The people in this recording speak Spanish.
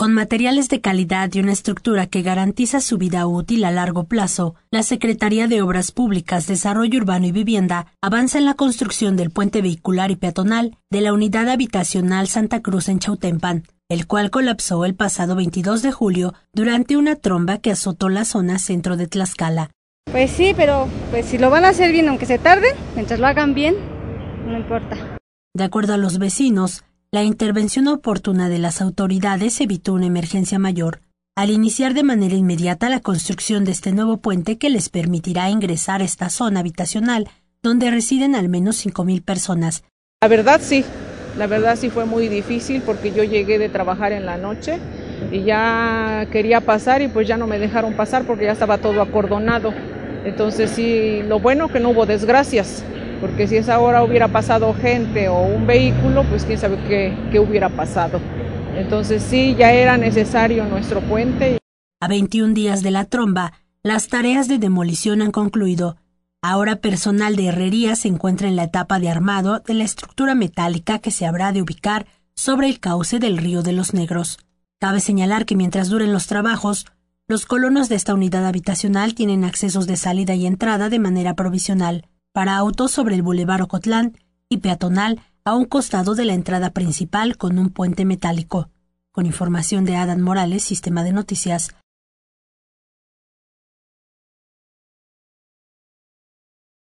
Con materiales de calidad y una estructura que garantiza su vida útil a largo plazo, la Secretaría de Obras Públicas, Desarrollo Urbano y Vivienda avanza en la construcción del puente vehicular y peatonal de la unidad habitacional Santa Cruz en Chautempan, el cual colapsó el pasado 22 de julio durante una tromba que azotó la zona centro de Tlaxcala. Pues sí, pero pues si lo van a hacer bien, aunque se tarde, mientras lo hagan bien, no importa. De acuerdo a los vecinos, la intervención oportuna de las autoridades evitó una emergencia mayor al iniciar de manera inmediata la construcción de este nuevo puente que les permitirá ingresar a esta zona habitacional donde residen al menos 5.000 personas. La verdad sí, la verdad sí fue muy difícil porque yo llegué de trabajar en la noche y ya quería pasar y pues ya no me dejaron pasar porque ya estaba todo acordonado. Entonces sí, lo bueno que no hubo desgracias porque si esa hora hubiera pasado gente o un vehículo, pues quién sabe qué, qué hubiera pasado. Entonces sí, ya era necesario nuestro puente. A 21 días de la tromba, las tareas de demolición han concluido. Ahora personal de herrería se encuentra en la etapa de armado de la estructura metálica que se habrá de ubicar sobre el cauce del río de los Negros. Cabe señalar que mientras duren los trabajos, los colonos de esta unidad habitacional tienen accesos de salida y entrada de manera provisional para autos sobre el Boulevard Ocotlán y peatonal a un costado de la entrada principal con un puente metálico. Con información de Adam Morales, Sistema de Noticias,